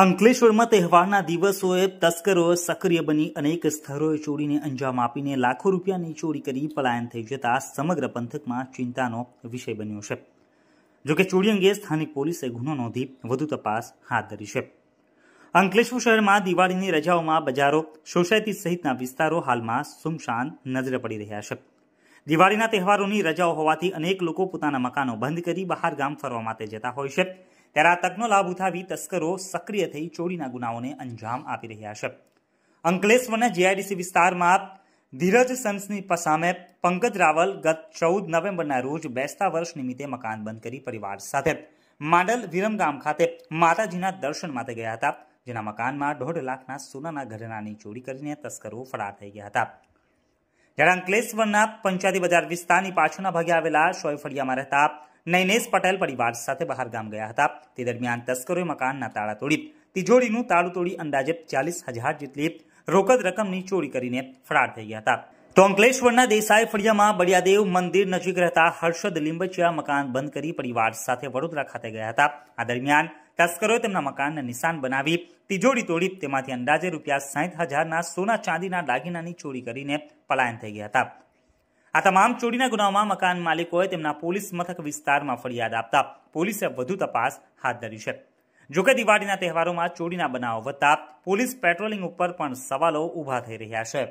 અંકલેશ્વરમાં તહેવારના દિવસોએ તસ્કરોએ સક્રિય બની અનેક સ્થળોએ ચોરીને અંજામ આપીને લાખો રૂપિયાની ચોરી કરી પલાયન થઈ જતા સમગ્ર પંથકમાં ચિંતાનો વિષય બન્યો છે જોકે ચોરી અંગે સ્થાનિક પોલીસે ગુનો નોંધી વધુ તપાસ હાથ ધરી છે અંકલેશ્વર શહેરમાં દિવાળીની રજાઓમાં બજારો સોસાયટી સહિતના વિસ્તારો હાલમાં સુમશાન નજરે પડી રહ્યા છે દિવાળીના તહેવારોની રજાઓ હોવાથી અનેક લોકો પોતાના મકાનો બંધ કરી બહાર ગામ ફરવા માટે જતા હોય છે ત્યારે આ તકનો લાભ ઉઠાવી તસ્કરો સક્રિય થઈ ચોરીના ગુનાઓને અંજામ આપી રહ્યા છે અંકલેશ્વરના જીઆઈડીસી વિસ્તારમાં ધીરજ સન્સની સામે પંકજ રાવલ ગત ચૌદ નવેમ્બરના રોજ બેસતા વર્ષ નિમિત્તે મકાન બંધ કરી પરિવાર સાથે માંડલ વિરમગામ ખાતે માતાજીના દર્શન માટે ગયા હતા જેના મકાનમાં દોઢ લાખના સોનાના ઘરેણાની ચોરી કરીને તસ્કરો ફરાર થઈ ગયા હતા જ્યારે અંકલેશ્વરના પંચાયતી બજાર વિસ્તારની પાછળના ભાગે આવેલા સોયફળિયામાં રહેતા નૈનેશ પટેલ પરિવાર સાથે બહાર ગામ ગયા હતા તે દરમિયાન તસ્કરોએ મકાનના તાળા તોડી તિજોરીનું તાળું તોડી અંદાજે ચાલીસ હજાર જેટલી રોકડ રકમની ચોરી કરીને ફરાર થઈ ગયા હતા તો અંકલેશ્વરના દેસાઈ ફળિયામાં બળિયાદેવ મંદિર નજીક રહેતા હર્ષદ લીંબચિયા મકાન બંધ કરી પરિવાર સાથે વડોદરા ખાતે ગયા હતા આ દરમિયાન તસ્કરોએ તેમના મકાનને નિશાન બનાવી તિજોરી તોડી તેમાંથી અંદાજે રૂપિયા સાહીઠ હજારના સોના ચાંદીના દાગીનાની ચોરી કરીને પલાયન થઈ ગયા હતા આ તમામ ચોરીના ગુનામાં મકાન માલિકોએ તેમના પોલીસ મથક વિસ્તારમાં ફરિયાદ આપતા પોલીસે વધુ તપાસ હાથ ધરી છે જોકે દિવાળીના તહેવારોમાં ચોરીના બનાવો વધતા પોલીસ પેટ્રોલિંગ ઉપર પણ સવાલો ઊભા થઈ રહ્યા છે